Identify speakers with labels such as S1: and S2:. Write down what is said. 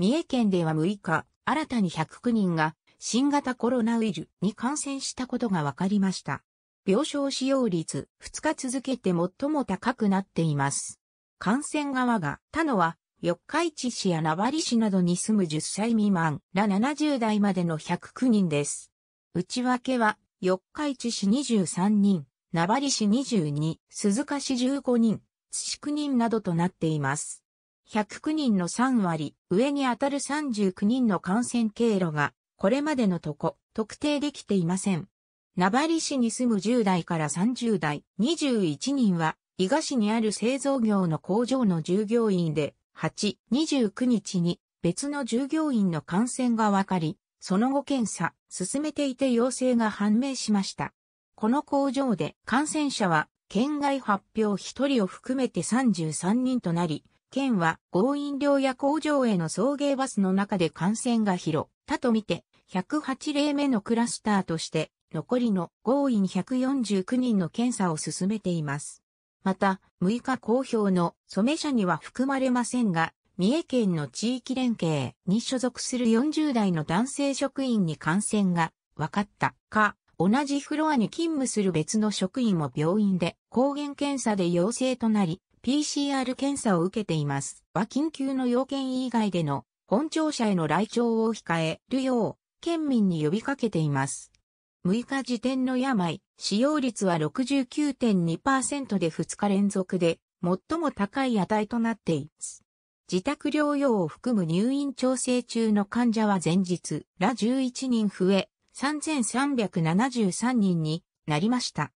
S1: 三重県では6日、新たに109人が新型コロナウイルスに感染したことが分かりました。病床使用率2日続けて最も高くなっています。感染側が他のは四日市市や名張市などに住む10歳未満ら70代までの109人です。内訳は四日市市23人、名張市22、鈴鹿市15人、津9人などとなっています。109人の3割、上に当たる39人の感染経路が、これまでのとこ、特定できていません。名張市に住む10代から30代、21人は、伊賀市にある製造業の工場の従業員で、8、29日に別の従業員の感染が分かり、その後検査、進めていて陽性が判明しました。この工場で感染者は、県外発表1人を含めて33人となり、県は合飲料や工場への送迎バスの中で感染が広、他と見て、108例目のクラスターとして、残りの合員149人の検査を進めています。また、6日公表の染者には含まれませんが、三重県の地域連携に所属する40代の男性職員に感染が分かったか、同じフロアに勤務する別の職員も病院で抗原検査で陽性となり、PCR 検査を受けています。は緊急の要件以外での本庁舎への来庁を控えるよう、県民に呼びかけています。6日時点の病、使用率は69.2%で2日連続で、最も高い値となっています。自宅療養を含む入院調整中の患者は前日ら11人増え、3373人になりました。